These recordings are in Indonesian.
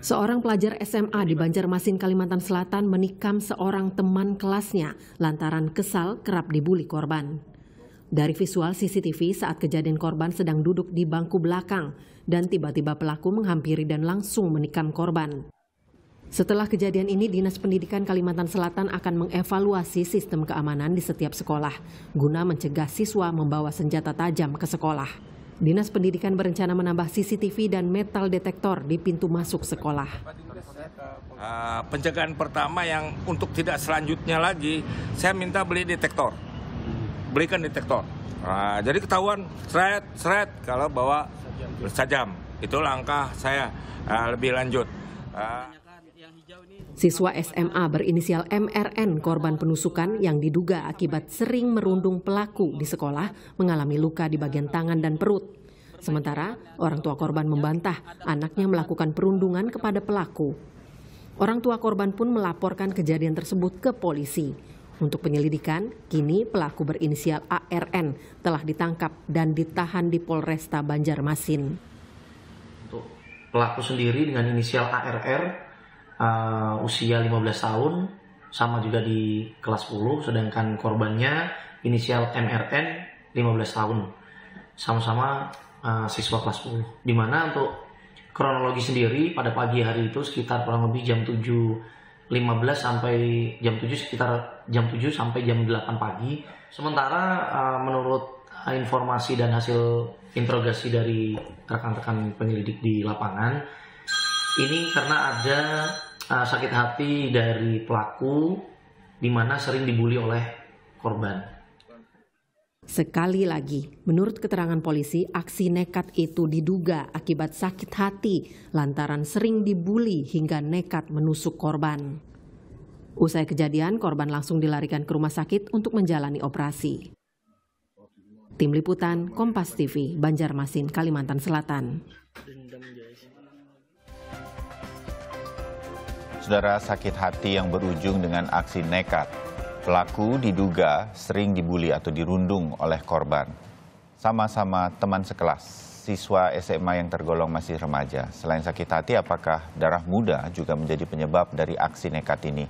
Seorang pelajar SMA di Banjarmasin, Kalimantan Selatan menikam seorang teman kelasnya lantaran kesal kerap dibuli korban. Dari visual CCTV saat kejadian korban sedang duduk di bangku belakang dan tiba-tiba pelaku menghampiri dan langsung menikam korban. Setelah kejadian ini, Dinas Pendidikan Kalimantan Selatan akan mengevaluasi sistem keamanan di setiap sekolah guna mencegah siswa membawa senjata tajam ke sekolah. Dinas Pendidikan berencana menambah CCTV dan metal detektor di pintu masuk sekolah. Uh, pencegahan pertama yang untuk tidak selanjutnya lagi, saya minta beli detektor. Belikan detektor. Uh, jadi ketahuan seret seret kalau bawa sajam. Itu langkah saya uh, lebih lanjut. Uh, Siswa SMA berinisial MRN korban penusukan yang diduga akibat sering merundung pelaku di sekolah mengalami luka di bagian tangan dan perut. Sementara orang tua korban membantah anaknya melakukan perundungan kepada pelaku. Orang tua korban pun melaporkan kejadian tersebut ke polisi. Untuk penyelidikan, kini pelaku berinisial ARN telah ditangkap dan ditahan di Polresta Banjarmasin. Untuk pelaku sendiri dengan inisial ARR uh, usia 15 tahun sama juga di kelas 10 sedangkan korbannya inisial MRN 15 tahun sama-sama uh, siswa kelas 10 dimana untuk kronologi sendiri pada pagi hari itu sekitar kurang lebih jam 7 15 sampai jam 7 sekitar jam 7 sampai jam 8 pagi sementara uh, menurut informasi dan hasil interogasi dari rekan-rekan penyelidik di lapangan ini karena ada uh, sakit hati dari pelaku di mana sering dibully oleh korban. Sekali lagi, menurut keterangan polisi, aksi nekat itu diduga akibat sakit hati lantaran sering dibully hingga nekat menusuk korban. Usai kejadian, korban langsung dilarikan ke rumah sakit untuk menjalani operasi. Tim Liputan, Kompas TV, Banjarmasin, Kalimantan Selatan. Saudara sakit hati yang berujung dengan aksi nekat. Pelaku diduga sering dibuli atau dirundung oleh korban. Sama-sama teman sekelas, siswa SMA yang tergolong masih remaja. Selain sakit hati, apakah darah muda juga menjadi penyebab dari aksi nekat ini?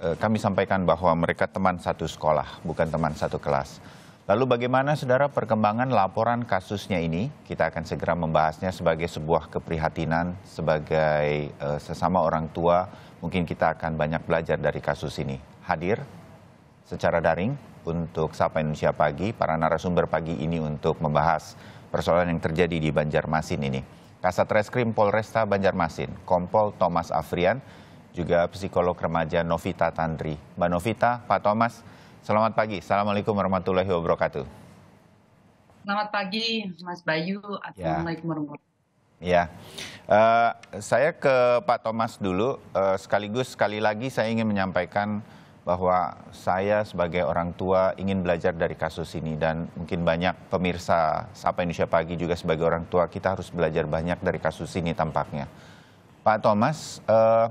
Eh, kami sampaikan bahwa mereka teman satu sekolah, bukan teman satu kelas. Lalu bagaimana saudara perkembangan laporan kasusnya ini? Kita akan segera membahasnya sebagai sebuah keprihatinan sebagai uh, sesama orang tua. Mungkin kita akan banyak belajar dari kasus ini. Hadir secara daring untuk Sapa Indonesia Pagi, para narasumber pagi ini untuk membahas persoalan yang terjadi di Banjarmasin ini. Kasat Reskrim Polresta Banjarmasin, Kompol Thomas Afrian, juga psikolog remaja Novita Tandri. Mbak Novita, Pak Thomas, Selamat pagi. Assalamualaikum warahmatullahi wabarakatuh. Selamat pagi, Mas Bayu. Ya. Assalamualaikum ya. warahmatullahi wabarakatuh. Eh, ya, uh, saya ke Pak Thomas dulu. Uh, sekaligus sekali lagi saya ingin menyampaikan bahwa saya sebagai orang tua ingin belajar dari kasus ini dan mungkin banyak pemirsa Sapa Indonesia Pagi juga sebagai orang tua kita harus belajar banyak dari kasus ini tampaknya. Pak Thomas, eh,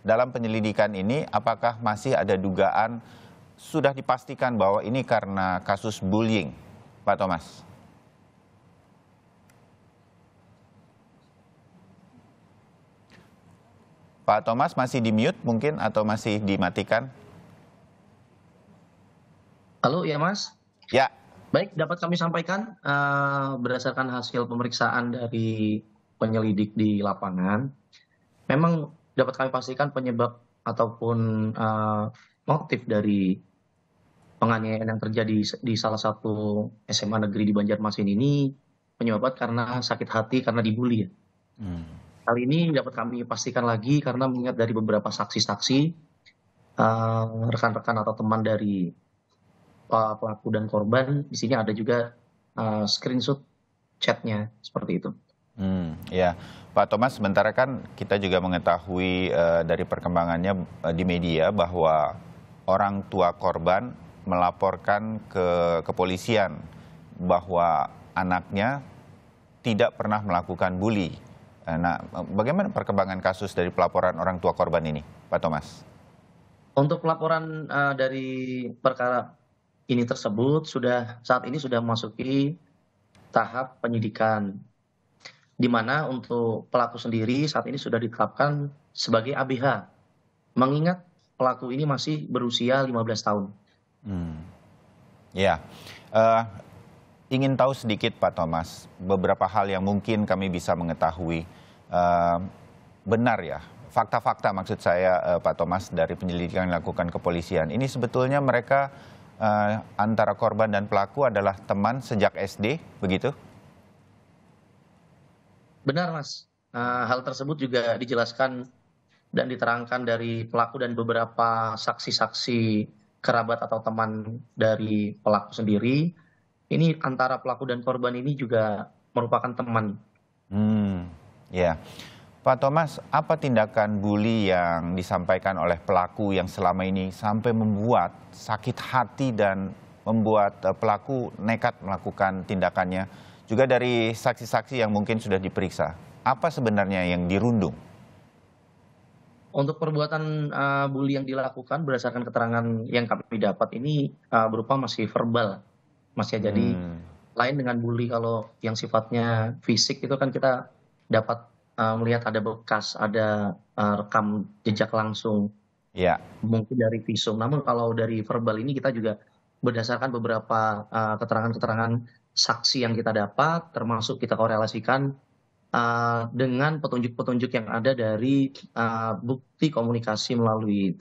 dalam penyelidikan ini apakah masih ada dugaan sudah dipastikan bahwa ini karena kasus bullying, Pak Thomas? Pak Thomas masih di mute mungkin atau masih dimatikan? Halo ya Mas. Ya. Baik, dapat kami sampaikan uh, berdasarkan hasil pemeriksaan dari penyelidik di lapangan, memang dapat kami pastikan penyebab ataupun uh, motif dari penganiayaan yang terjadi di salah satu SMA negeri di Banjarmasin ini penyebabnya karena sakit hati karena dibully ya. Hmm. Hal ini dapat kami pastikan lagi karena mengingat dari beberapa saksi-saksi, rekan eh, rekan-rekan atau teman dari uh, pelaku dan korban, di sini ada juga uh, screenshot chatnya seperti itu. Hmm, ya, Pak Thomas, sementara kan kita juga mengetahui uh, dari perkembangannya uh, di media bahwa orang tua korban melaporkan ke kepolisian bahwa anaknya tidak pernah melakukan bully. Eh, nah, bagaimana perkembangan kasus dari pelaporan orang tua korban ini, Pak Thomas? Untuk pelaporan uh, dari perkara ini tersebut sudah saat ini sudah memasuki tahap penyidikan, di mana untuk pelaku sendiri saat ini sudah ditetapkan sebagai ABH, mengingat pelaku ini masih berusia 15 tahun. Hmm. Ya, uh, ingin tahu sedikit Pak Thomas, beberapa hal yang mungkin kami bisa mengetahui. Uh, benar ya, fakta-fakta maksud saya uh, Pak Thomas dari penyelidikan yang dilakukan kepolisian. Ini sebetulnya mereka uh, antara korban dan pelaku adalah teman sejak SD, begitu? Benar Mas, uh, hal tersebut juga dijelaskan dan diterangkan dari pelaku dan beberapa saksi-saksi kerabat atau teman dari pelaku sendiri. Ini antara pelaku dan korban ini juga merupakan teman. Hmm, ya. Pak Thomas, apa tindakan bully yang disampaikan oleh pelaku yang selama ini sampai membuat sakit hati dan membuat eh, pelaku nekat melakukan tindakannya? Juga dari saksi-saksi yang mungkin sudah diperiksa, apa sebenarnya yang dirundung? untuk perbuatan uh, bully yang dilakukan berdasarkan keterangan yang kami dapat ini uh, berupa masih verbal, masih hmm. jadi lain dengan bully kalau yang sifatnya fisik itu kan kita dapat uh, melihat ada bekas, ada uh, rekam jejak langsung. Ya. Mungkin dari visum. Namun kalau dari verbal ini kita juga berdasarkan beberapa keterangan-keterangan uh, keterangan -keterangan saksi yang kita dapat, termasuk kita korelasikan uh, dengan petunjuk-petunjuk yang ada dari uh, bukti komunikasi melalui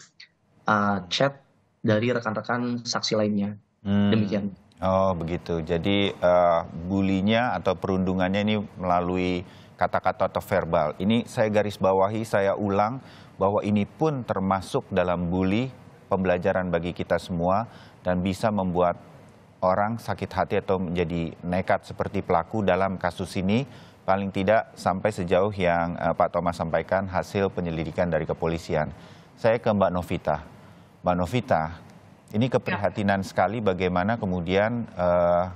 uh, chat dari rekan-rekan saksi lainnya. Hmm. Demikian. Oh begitu. Jadi uh, bulinya atau perundungannya ini melalui kata-kata atau verbal. Ini saya garis bawahi, saya ulang bahwa ini pun termasuk dalam buli pembelajaran bagi kita semua dan bisa membuat orang sakit hati atau menjadi nekat seperti pelaku dalam kasus ini paling tidak sampai sejauh yang uh, Pak Thomas sampaikan hasil penyelidikan dari kepolisian. Saya ke Mbak Novita. Mbak Novita, ini ya. keprihatinan ya. sekali bagaimana kemudian uh,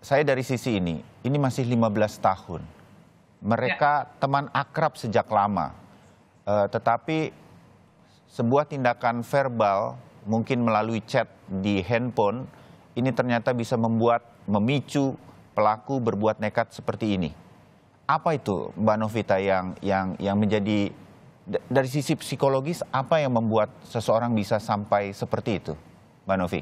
saya dari sisi ini, ini masih 15 tahun. Mereka ya. teman akrab sejak lama. Uh, tetapi sebuah tindakan verbal mungkin melalui chat di handphone ini ternyata bisa membuat memicu pelaku berbuat nekat seperti ini. Apa itu Mbak Novita yang yang yang menjadi dari sisi psikologis apa yang membuat seseorang bisa sampai seperti itu, Mbak Novi?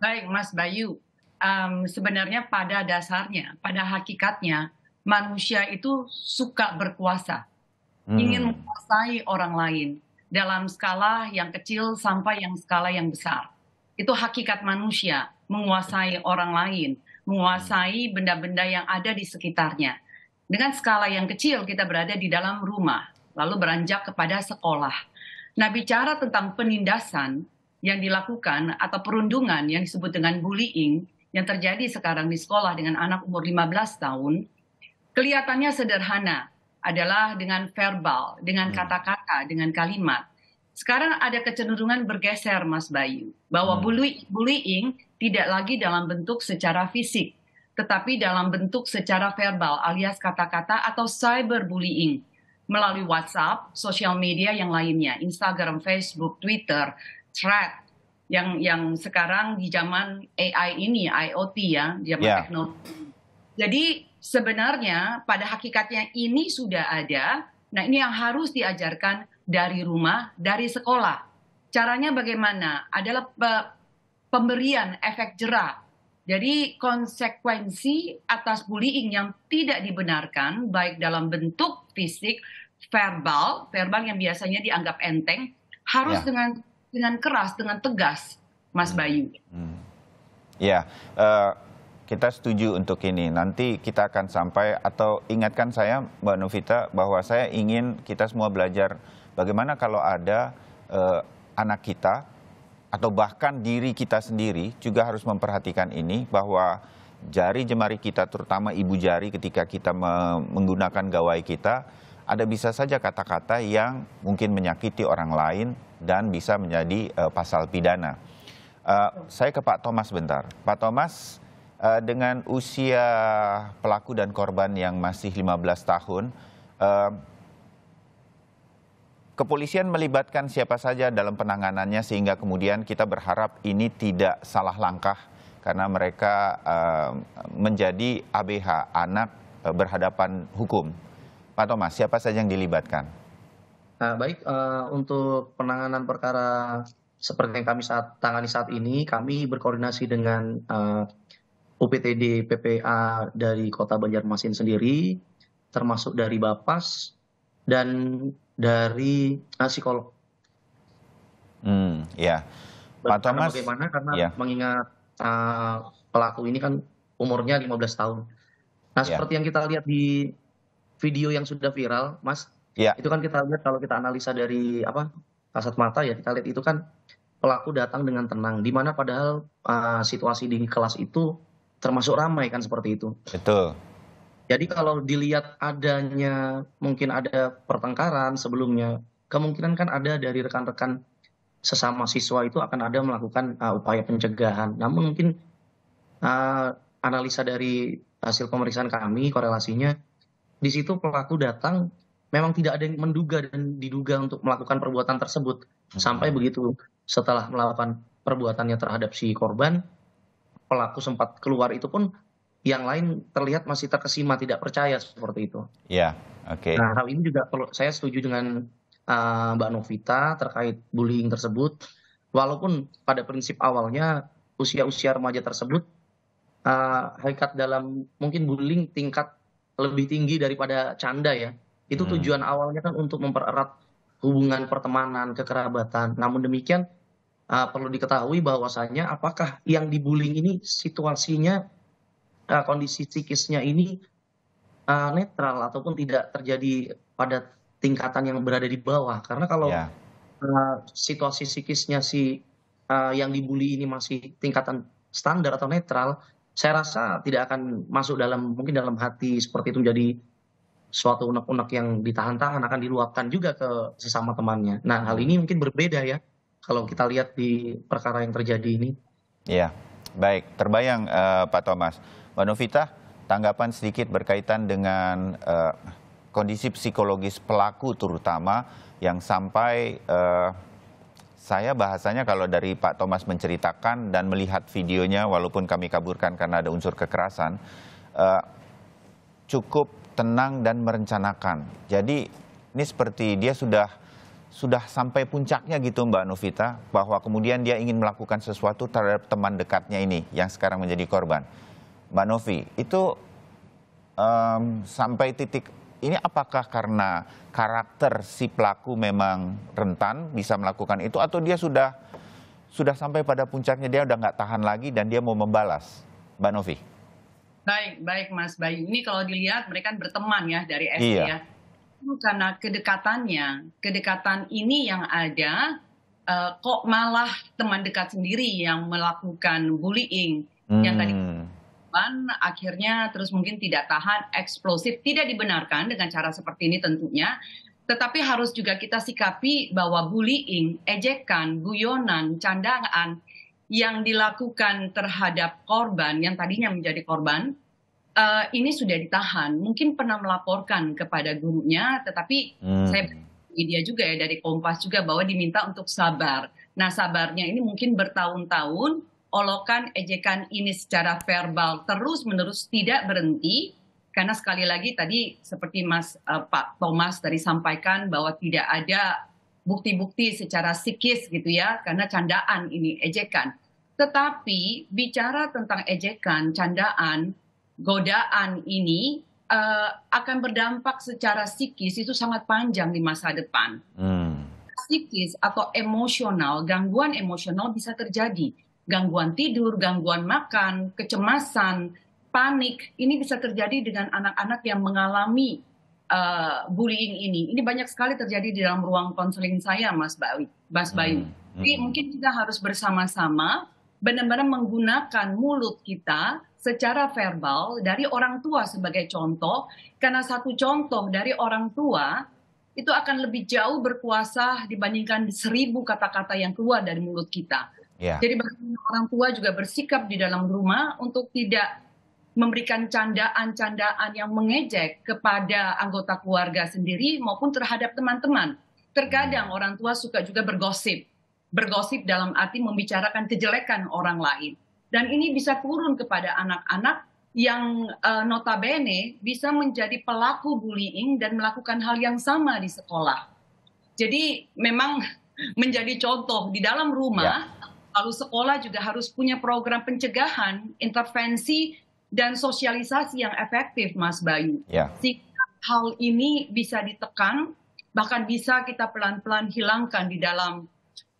Baik, Mas Bayu. Um, sebenarnya pada dasarnya, pada hakikatnya, manusia itu suka berkuasa, hmm. ingin menguasai orang lain dalam skala yang kecil sampai yang skala yang besar. Itu hakikat manusia, menguasai orang lain menguasai benda-benda yang ada di sekitarnya. Dengan skala yang kecil kita berada di dalam rumah, lalu beranjak kepada sekolah. Nah, bicara tentang penindasan yang dilakukan atau perundungan yang disebut dengan bullying yang terjadi sekarang di sekolah dengan anak umur 15 tahun, kelihatannya sederhana adalah dengan verbal, dengan hmm. kata-kata, dengan kalimat. Sekarang ada kecenderungan bergeser, Mas Bayu, bahwa hmm. bullying tidak lagi dalam bentuk secara fisik, tetapi dalam bentuk secara verbal alias kata-kata atau cyberbullying melalui WhatsApp, sosial media yang lainnya, Instagram, Facebook, Twitter, thread, yang yang sekarang di zaman AI ini IoT ya zaman yeah. teknologi. Jadi sebenarnya pada hakikatnya ini sudah ada. Nah ini yang harus diajarkan dari rumah, dari sekolah. Caranya bagaimana? Adalah pemberian efek jerah. Jadi konsekuensi atas bullying yang tidak dibenarkan baik dalam bentuk fisik, verbal, verbal yang biasanya dianggap enteng harus ya. dengan dengan keras, dengan tegas, Mas hmm. Bayu. Hmm. Ya, uh, kita setuju untuk ini. Nanti kita akan sampai atau ingatkan saya Mbak Novita bahwa saya ingin kita semua belajar Bagaimana kalau ada uh, anak kita atau bahkan diri kita sendiri juga harus memperhatikan ini bahwa jari jemari kita terutama ibu jari ketika kita me menggunakan gawai kita ada bisa saja kata-kata yang mungkin menyakiti orang lain dan bisa menjadi uh, pasal pidana. Uh, saya ke Pak Thomas bentar. Pak Thomas, uh, dengan usia pelaku dan korban yang masih 15 tahun, uh, Kepolisian melibatkan siapa saja dalam penanganannya sehingga kemudian kita berharap ini tidak salah langkah karena mereka uh, menjadi ABH anak uh, berhadapan hukum. Pak Thomas, siapa saja yang dilibatkan? Nah, baik uh, untuk penanganan perkara seperti yang kami saat tangani saat ini, kami berkoordinasi dengan uh, UPTD PPA dari Kota Banjarmasin sendiri, termasuk dari Bapas dan dari psikolog. Hmm, ya. Pak Thomas, bagaimana karena ya. mengingat uh, pelaku ini kan umurnya 15 tahun. Nah, ya. seperti yang kita lihat di video yang sudah viral, Mas, ya. itu kan kita lihat kalau kita analisa dari apa kasat mata ya kita lihat itu kan pelaku datang dengan tenang, di mana padahal uh, situasi di kelas itu termasuk ramai kan seperti itu. Betul jadi kalau dilihat adanya mungkin ada pertengkaran sebelumnya kemungkinan kan ada dari rekan-rekan sesama siswa itu akan ada melakukan uh, upaya pencegahan namun mungkin uh, analisa dari hasil pemeriksaan kami korelasinya di situ pelaku datang memang tidak ada yang menduga dan diduga untuk melakukan perbuatan tersebut sampai begitu setelah melakukan perbuatannya terhadap si korban pelaku sempat keluar itu pun yang lain terlihat masih terkesima tidak percaya seperti itu. Iya, oke. Okay. Nah hal ini juga perlu saya setuju dengan uh, Mbak Novita terkait bullying tersebut. Walaupun pada prinsip awalnya usia-usia remaja tersebut uh, hakikat dalam mungkin bullying tingkat lebih tinggi daripada canda ya. Itu hmm. tujuan awalnya kan untuk mempererat hubungan pertemanan, kekerabatan. Namun demikian uh, perlu diketahui bahwasanya apakah yang dibullying ini situasinya kondisi psikisnya ini eh, netral ataupun tidak terjadi pada tingkatan yang berada di bawah karena kalau ya. eh, situasi psikisnya si eh, yang dibully ini masih tingkatan standar atau netral saya rasa tidak akan masuk dalam mungkin dalam hati seperti itu menjadi suatu unek-unek yang ditahan-tahan akan diluapkan juga ke sesama temannya. Nah, hal ini mungkin berbeda ya kalau kita lihat di perkara yang terjadi ini. Iya, baik. Terbayang uh, Pak Thomas. Mbak Novita, tanggapan sedikit berkaitan dengan uh, kondisi psikologis pelaku terutama yang sampai uh, saya bahasanya kalau dari Pak Thomas menceritakan dan melihat videonya walaupun kami kaburkan karena ada unsur kekerasan uh, cukup tenang dan merencanakan. Jadi ini seperti dia sudah sudah sampai puncaknya gitu Mbak Novita bahwa kemudian dia ingin melakukan sesuatu terhadap teman dekatnya ini yang sekarang menjadi korban. Mbak Novi, itu um, sampai titik ini apakah karena karakter si pelaku memang rentan bisa melakukan itu atau dia sudah sudah sampai pada puncaknya dia udah nggak tahan lagi dan dia mau membalas, Mbak Novi? Baik, baik Mas Bayu. Ini kalau dilihat mereka kan berteman ya dari SD iya. ya. Karena kedekatannya, kedekatan ini yang ada uh, kok malah teman dekat sendiri yang melakukan bullying hmm. yang tadi hmm akhirnya terus mungkin tidak tahan eksplosif tidak dibenarkan dengan cara seperti ini tentunya tetapi harus juga kita sikapi bahwa bullying, ejekan, guyonan, candaan yang dilakukan terhadap korban yang tadinya menjadi korban uh, ini sudah ditahan. Mungkin pernah melaporkan kepada gurunya, tetapi hmm. saya dia juga ya dari Kompas juga bahwa diminta untuk sabar. Nah sabarnya ini mungkin bertahun-tahun olokan, ejekan ini secara verbal terus-menerus tidak berhenti karena sekali lagi tadi seperti Mas uh, Pak Thomas tadi sampaikan bahwa tidak ada bukti-bukti secara psikis gitu ya karena candaan ini ejekan. Tetapi bicara tentang ejekan, candaan, godaan ini uh, akan berdampak secara psikis itu sangat panjang di masa depan. Hmm. Psikis atau emosional, gangguan emosional bisa terjadi gangguan tidur, gangguan makan, kecemasan, panik. Ini bisa terjadi dengan anak-anak yang mengalami uh, bullying ini. Ini banyak sekali terjadi di dalam ruang konseling saya, Mas hmm, Bayu. Mas Bayu. Hmm. Hmm. Jadi mungkin kita harus bersama-sama benar-benar menggunakan mulut kita secara verbal dari orang tua sebagai contoh, karena satu contoh dari orang tua itu akan lebih jauh berkuasa dibandingkan seribu kata-kata yang keluar dari mulut kita. Yeah. Jadi bagaimana orang tua juga bersikap di dalam rumah untuk tidak memberikan candaan-candaan yang mengejek kepada anggota keluarga sendiri maupun terhadap teman-teman. Terkadang orang tua suka juga bergosip. Bergosip dalam arti membicarakan kejelekan orang lain. Dan ini bisa turun kepada anak-anak yang uh, notabene bisa menjadi pelaku bullying dan melakukan hal yang sama di sekolah. Jadi memang menjadi contoh di dalam rumah ya lalu sekolah juga harus punya program pencegahan, intervensi, dan sosialisasi yang efektif, Mas Bayu. Yeah. Sehingga hal ini bisa ditekan, bahkan bisa kita pelan-pelan hilangkan di dalam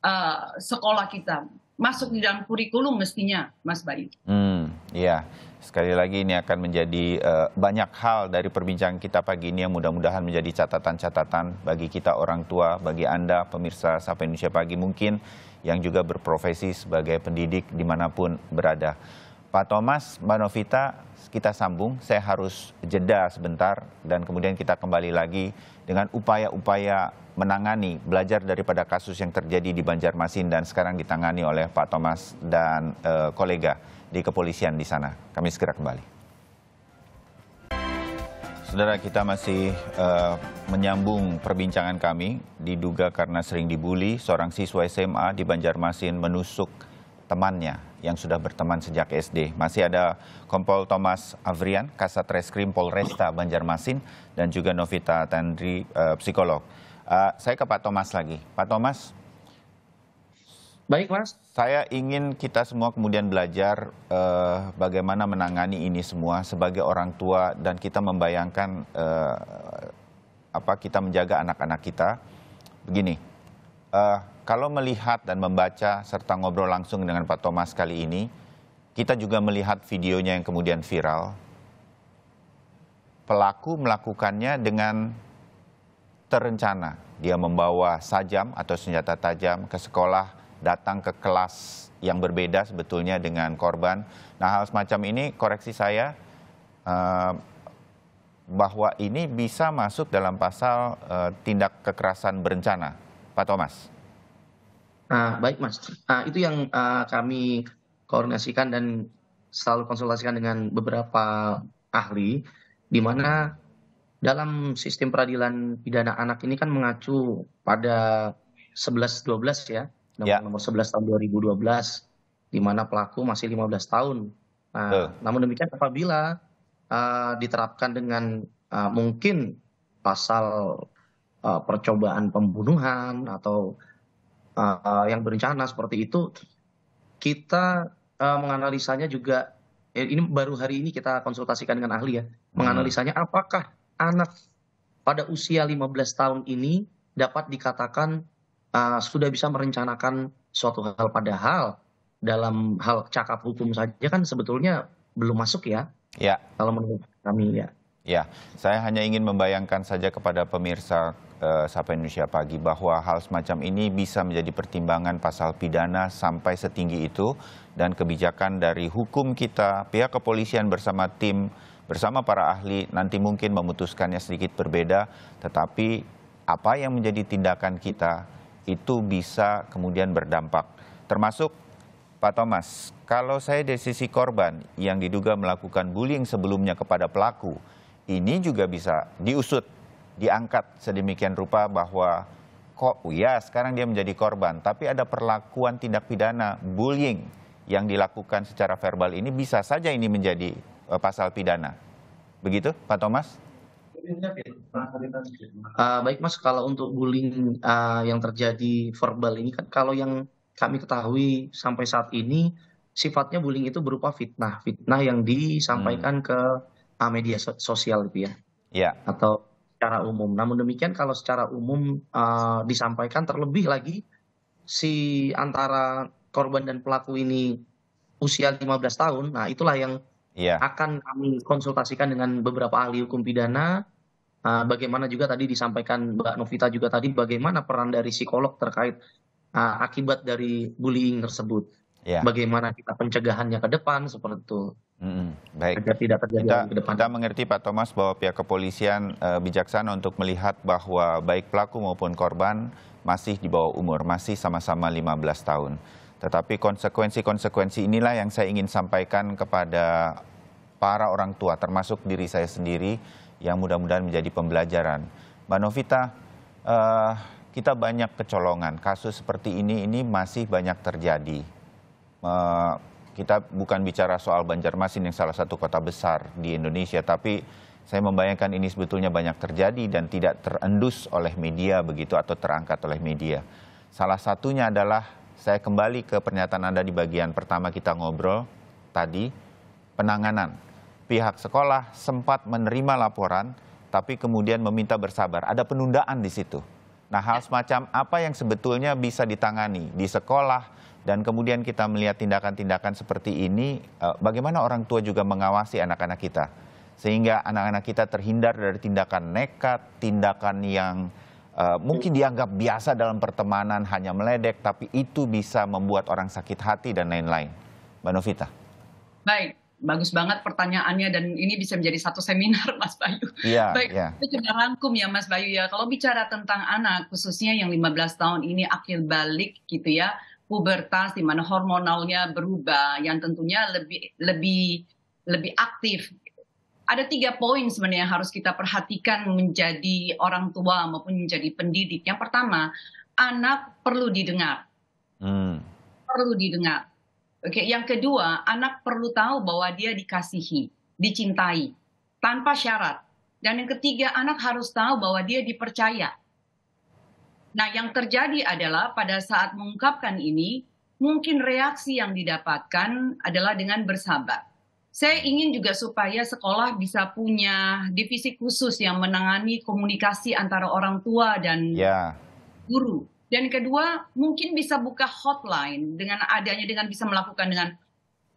uh, sekolah kita. Masuk di dalam kurikulum mestinya, Mas Bayu. Hmm, iya. Sekali lagi ini akan menjadi uh, banyak hal dari perbincangan kita pagi ini yang mudah-mudahan menjadi catatan-catatan bagi kita orang tua, bagi Anda pemirsa Sapa Indonesia Pagi mungkin yang juga berprofesi sebagai pendidik dimanapun berada. Pak Thomas, Mbak Novita, kita sambung. Saya harus jeda sebentar dan kemudian kita kembali lagi dengan upaya-upaya menangani, belajar daripada kasus yang terjadi di Banjarmasin dan sekarang ditangani oleh Pak Thomas dan e, kolega di kepolisian di sana. Kami segera kembali. Saudara kita masih uh, menyambung perbincangan kami diduga karena sering dibully, seorang siswa SMA di Banjarmasin menusuk temannya yang sudah berteman sejak SD. Masih ada Kompol Thomas Avrian, Kasat Reskrim Polresta Banjarmasin dan juga Novita Tandri uh, psikolog. Uh, saya ke Pak Thomas lagi. Pak Thomas, Baik Mas. Saya ingin kita semua kemudian belajar uh, bagaimana menangani ini semua sebagai orang tua dan kita membayangkan uh, apa kita menjaga anak-anak kita. Begini, uh, kalau melihat dan membaca serta ngobrol langsung dengan Pak Thomas kali ini, kita juga melihat videonya yang kemudian viral. Pelaku melakukannya dengan terencana. Dia membawa sajam atau senjata tajam ke sekolah datang ke kelas yang berbeda sebetulnya dengan korban. Nah hal semacam ini koreksi saya eh, bahwa ini bisa masuk dalam pasal eh, tindak kekerasan berencana. Pak Thomas. Nah, baik Mas, nah, itu yang uh, kami koordinasikan dan selalu konsultasikan dengan beberapa ahli, di mana dalam sistem peradilan pidana anak ini kan mengacu pada 11-12 ya, undang yeah. Nomor 11 Tahun 2012 di mana pelaku masih 15 tahun. Nah, uh. namun demikian apabila uh, diterapkan dengan uh, mungkin pasal uh, percobaan pembunuhan atau uh, uh, yang berencana seperti itu, kita uh, menganalisanya juga ini baru hari ini kita konsultasikan dengan ahli ya hmm. menganalisanya apakah anak pada usia 15 tahun ini dapat dikatakan Eh, sudah bisa merencanakan suatu hal padahal dalam hal cakap hukum saja kan sebetulnya belum masuk ya. Ya. Kalau menurut kami ya. Ya, saya hanya ingin membayangkan saja kepada pemirsa eh, Sapa Indonesia Pagi bahwa hal semacam ini bisa menjadi pertimbangan pasal pidana sampai setinggi itu dan kebijakan dari hukum kita, pihak kepolisian bersama tim, bersama para ahli nanti mungkin memutuskannya sedikit berbeda, tetapi apa yang menjadi tindakan kita itu bisa kemudian berdampak. Termasuk Pak Thomas, kalau saya dari sisi korban yang diduga melakukan bullying sebelumnya kepada pelaku, ini juga bisa diusut, diangkat sedemikian rupa bahwa kok ya sekarang dia menjadi korban, tapi ada perlakuan tindak pidana bullying yang dilakukan secara verbal ini bisa saja ini menjadi eh, pasal pidana. Begitu Pak Thomas? Uh, baik mas, kalau untuk bullying uh, yang terjadi verbal ini kan kalau yang kami ketahui sampai saat ini sifatnya bullying itu berupa fitnah, fitnah yang disampaikan hmm. ke uh, media sosial gitu ya, yeah. atau secara umum. Namun demikian kalau secara umum uh, disampaikan terlebih lagi si antara korban dan pelaku ini usia 15 tahun, nah itulah yang yeah. akan kami konsultasikan dengan beberapa ahli hukum pidana Ah, bagaimana juga tadi disampaikan Mbak Novita juga tadi bagaimana peran dari psikolog terkait uh, akibat dari bullying tersebut. Ya. Bagaimana kita pencegahannya ke depan seperti itu. Hmm, baik. Agar tidak terjadi kita, ke depan. Kita mengerti Pak Thomas bahwa pihak kepolisian uh, bijaksana untuk melihat bahwa baik pelaku maupun korban masih di bawah umur, masih sama-sama 15 tahun. Tetapi konsekuensi-konsekuensi inilah yang saya ingin sampaikan kepada para orang tua termasuk diri saya sendiri yang mudah-mudahan menjadi pembelajaran. Mbak Novita, uh, kita banyak kecolongan. Kasus seperti ini ini masih banyak terjadi. Uh, kita bukan bicara soal Banjarmasin yang salah satu kota besar di Indonesia, tapi saya membayangkan ini sebetulnya banyak terjadi dan tidak terendus oleh media begitu atau terangkat oleh media. Salah satunya adalah saya kembali ke pernyataan Anda di bagian pertama kita ngobrol tadi, penanganan pihak sekolah sempat menerima laporan, tapi kemudian meminta bersabar. Ada penundaan di situ. Nah, hal semacam apa yang sebetulnya bisa ditangani di sekolah dan kemudian kita melihat tindakan-tindakan seperti ini, eh, bagaimana orang tua juga mengawasi anak-anak kita sehingga anak-anak kita terhindar dari tindakan nekat, tindakan yang uh, mungkin dianggap biasa dalam pertemanan hanya meledek, tapi itu bisa membuat orang sakit hati dan lain-lain. Mbak Novita. Baik, bagus banget pertanyaannya dan ini bisa menjadi satu seminar Mas Bayu. Yeah, Baik, yeah. itu sudah rangkum ya Mas Bayu ya. Kalau bicara tentang anak khususnya yang 15 tahun ini akil balik gitu ya, pubertas di mana hormonalnya berubah yang tentunya lebih lebih lebih aktif. Ada tiga poin sebenarnya yang harus kita perhatikan menjadi orang tua maupun menjadi pendidik. Yang pertama, anak perlu didengar. Hmm. Perlu didengar Oke, yang kedua, anak perlu tahu bahwa dia dikasihi, dicintai tanpa syarat. Dan yang ketiga, anak harus tahu bahwa dia dipercaya. Nah, yang terjadi adalah pada saat mengungkapkan ini, mungkin reaksi yang didapatkan adalah dengan bersabar. Saya ingin juga supaya sekolah bisa punya divisi khusus yang menangani komunikasi antara orang tua dan yeah. guru dan kedua, mungkin bisa buka hotline dengan adanya dengan bisa melakukan dengan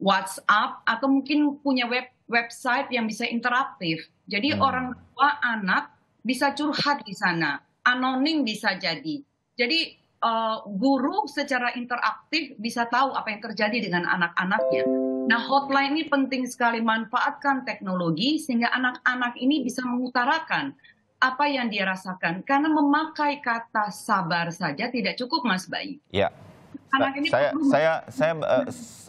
WhatsApp atau mungkin punya web website yang bisa interaktif. Jadi hmm. orang tua anak bisa curhat di sana, anonim bisa jadi. Jadi uh, guru secara interaktif bisa tahu apa yang terjadi dengan anak-anaknya. Nah, hotline ini penting sekali manfaatkan teknologi sehingga anak-anak ini bisa mengutarakan apa yang dia rasakan. Karena memakai kata sabar saja tidak cukup, Mas bayi. Ya. Anak ini saya, perlu... saya, saya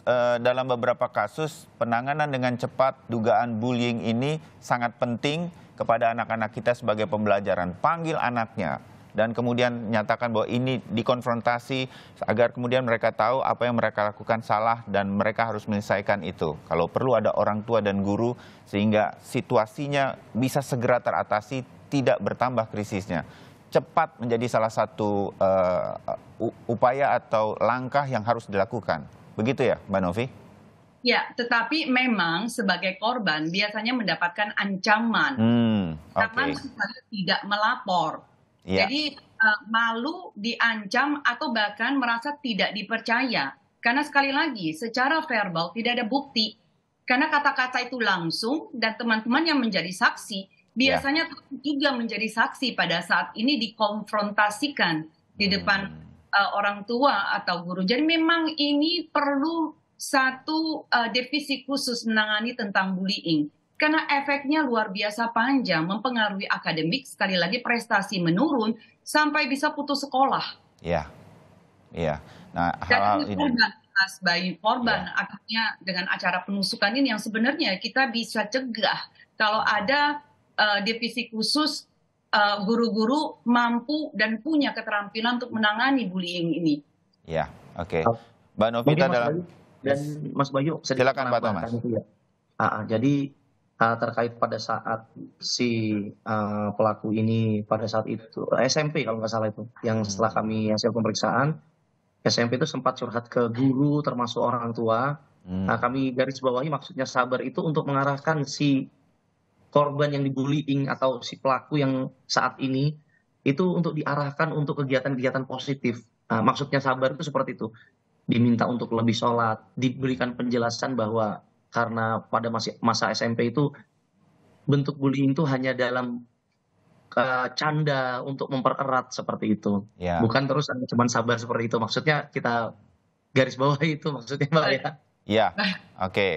uh, dalam beberapa kasus penanganan dengan cepat dugaan bullying ini sangat penting kepada anak-anak kita sebagai pembelajaran. Panggil anaknya, dan kemudian nyatakan bahwa ini dikonfrontasi agar kemudian mereka tahu apa yang mereka lakukan salah dan mereka harus menyelesaikan itu. Kalau perlu ada orang tua dan guru sehingga situasinya bisa segera teratasi tidak bertambah krisisnya. Cepat menjadi salah satu uh, upaya atau langkah yang harus dilakukan. Begitu ya, Mbak Novi? Ya, tetapi memang sebagai korban biasanya mendapatkan ancaman. Hmm, okay. Karena tidak melapor. Ya. Jadi uh, malu diancam atau bahkan merasa tidak dipercaya. Karena sekali lagi secara verbal tidak ada bukti. Karena kata-kata itu langsung dan teman-teman yang menjadi saksi Ya. Biasanya yeah. juga menjadi saksi pada saat ini dikonfrontasikan di depan hmm. uh, orang tua atau guru. Jadi memang ini perlu satu uh, eh, divisi khusus menangani tentang bullying karena efeknya luar biasa panjang, mempengaruhi akademik, sekali lagi prestasi menurun, sampai bisa putus sekolah. Iya, iya. Nah, hal, -hal Dan korban, bayi korban, ya. akhirnya dengan acara penusukan ini yang sebenarnya kita bisa cegah kalau hmm. ada uh, eh, divisi khusus eh, guru-guru uh, mampu dan punya keterampilan untuk menangani bullying ini. Ya, oke. Okay. Mbak Novita Mas dalam Bayu, dan Mas Bayu silakan Pak Thomas. Ya. Uh, jadi uh, terkait pada saat si uh, pelaku ini pada saat itu SMP kalau nggak salah itu yang hmm. setelah kami hasil pemeriksaan SMP itu sempat curhat ke guru termasuk orang tua. Hmm. Nah, kami garis bawahi maksudnya sabar itu untuk mengarahkan si korban yang dibullying atau si pelaku yang saat ini itu untuk diarahkan untuk kegiatan-kegiatan positif. Nah, maksudnya sabar itu seperti itu. Diminta untuk lebih sholat, diberikan penjelasan bahwa karena pada masa, SMP itu bentuk bullying itu hanya dalam ke eh, canda untuk mempererat seperti itu. Ya. Bukan terus cuman sabar seperti itu. Maksudnya kita garis bawah itu maksudnya Mbak ya. Iya. Oke. Okay.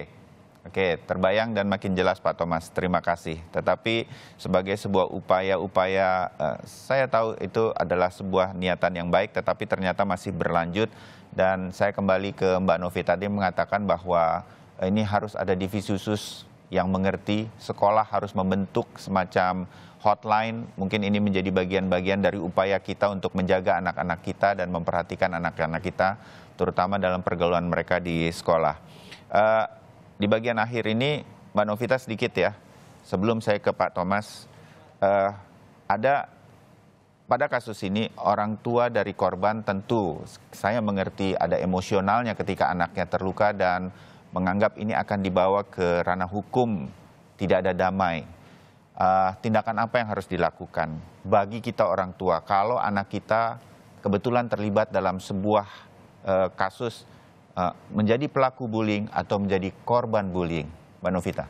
Oke, terbayang dan makin jelas Pak Thomas. Terima kasih. Tetapi sebagai sebuah upaya-upaya, eh, saya tahu itu adalah sebuah niatan yang baik, tetapi ternyata masih berlanjut. Dan saya kembali ke Mbak Novi tadi mengatakan bahwa ini harus ada divisi khusus yang mengerti, sekolah harus membentuk semacam hotline, mungkin ini menjadi bagian-bagian dari upaya kita untuk menjaga anak-anak kita dan memperhatikan anak-anak kita, terutama dalam pergaulan mereka di sekolah. Uh, di bagian akhir ini Mbak Novita sedikit ya, sebelum saya ke Pak Thomas, uh, ada pada kasus ini orang tua dari korban tentu saya mengerti ada emosionalnya ketika anaknya terluka dan menganggap ini akan dibawa ke ranah hukum, tidak ada damai. Uh, tindakan apa yang harus dilakukan bagi kita orang tua kalau anak kita kebetulan terlibat dalam sebuah uh, kasus Ah, menjadi pelaku bullying atau menjadi korban bullying, Mbak Novita?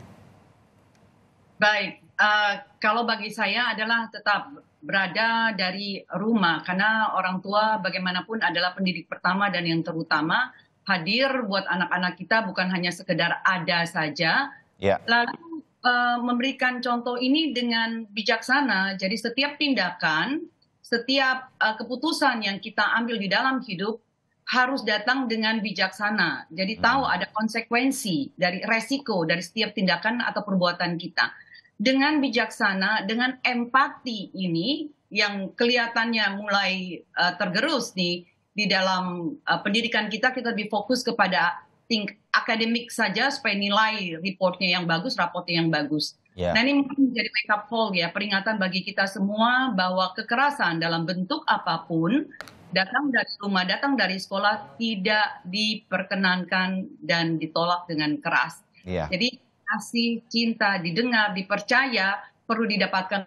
Baik, uh, kalau bagi saya adalah tetap berada dari rumah karena orang tua bagaimanapun adalah pendidik pertama dan yang terutama hadir buat anak-anak kita bukan hanya sekedar ada saja. Ya. Lalu uh, memberikan contoh ini dengan bijaksana. Jadi setiap tindakan, setiap uh, keputusan yang kita ambil di dalam hidup harus datang dengan bijaksana. Jadi hmm. tahu ada konsekuensi dari resiko dari setiap tindakan atau perbuatan kita. Dengan bijaksana, dengan empati ini yang kelihatannya mulai uh, tergerus nih di dalam uh, pendidikan kita kita lebih fokus kepada think akademik saja supaya nilai reportnya yang bagus, raportnya yang bagus. Yeah. Nah ini mungkin menjadi wake up call ya, peringatan bagi kita semua bahwa kekerasan dalam bentuk apapun datang dari rumah, datang dari sekolah tidak diperkenankan dan ditolak dengan keras. Iya. Jadi kasih, cinta, didengar, dipercaya perlu didapatkan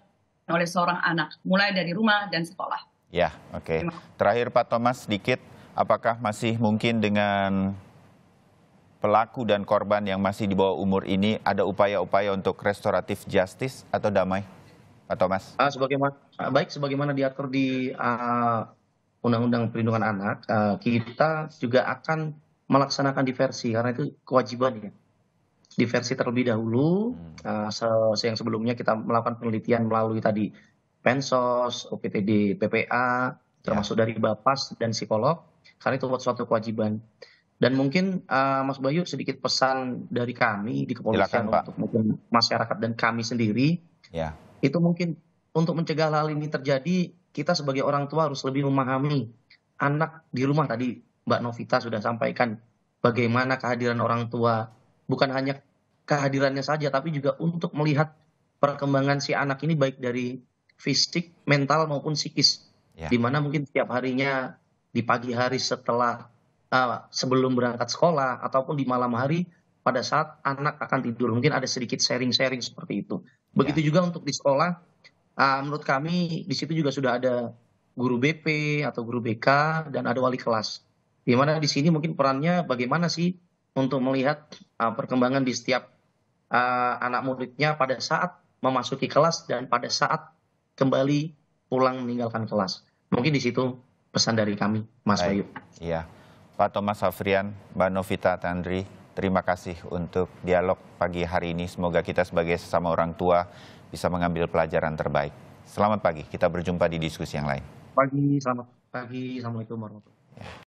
oleh seorang anak, mulai dari rumah dan sekolah. Ya, oke. Okay. Terakhir Pak Thomas sedikit, apakah masih mungkin dengan pelaku dan korban yang masih di bawah umur ini ada upaya-upaya untuk restoratif justice atau damai? Pak Thomas. Uh, sebagaimana ah, baik sebagaimana diatur di uh, undang undang perlindungan anak eh, kita juga akan melaksanakan diversi karena itu kewajibannya diversi terlebih dahulu hmm. eh, yang sebelumnya kita melakukan penelitian melalui tadi pensos UPTD PPA ya. termasuk dari Bapas dan psikolog karena itu buat suatu kewajiban dan mungkin uh, Mas Bayu sedikit pesan dari kami di kepolisian Silakan, untuk mungkin masyarakat dan kami sendiri. Ya. Itu mungkin untuk mencegah hal ini terjadi kita sebagai orang tua harus lebih memahami anak di rumah tadi Mbak Novita sudah sampaikan bagaimana kehadiran orang tua bukan hanya kehadirannya saja tapi juga untuk melihat perkembangan si anak ini baik dari fisik, mental maupun psikis. Ya. Dimana mungkin setiap harinya di pagi hari setelah uh, sebelum berangkat sekolah ataupun di malam hari pada saat anak akan tidur mungkin ada sedikit sharing-sharing seperti itu. Ya. Begitu ya. juga untuk di sekolah Ah, menurut kami di situ juga sudah ada guru BP atau guru BK dan ada wali kelas. Di mana di sini mungkin perannya bagaimana sih untuk melihat uh, perkembangan di setiap uh, anak muridnya pada saat memasuki kelas dan pada saat kembali pulang meninggalkan kelas. Mungkin di situ pesan dari kami, Mas Bayu. Iya, Pak Thomas Safrian, Mbak Novita Tandri, terima kasih untuk dialog pagi hari ini. Semoga kita sebagai sesama orang tua bisa mengambil pelajaran terbaik. Selamat pagi, kita berjumpa di diskusi yang lain. Pagi, selamat pagi, Assalamualaikum warahmatullahi wabarakatuh.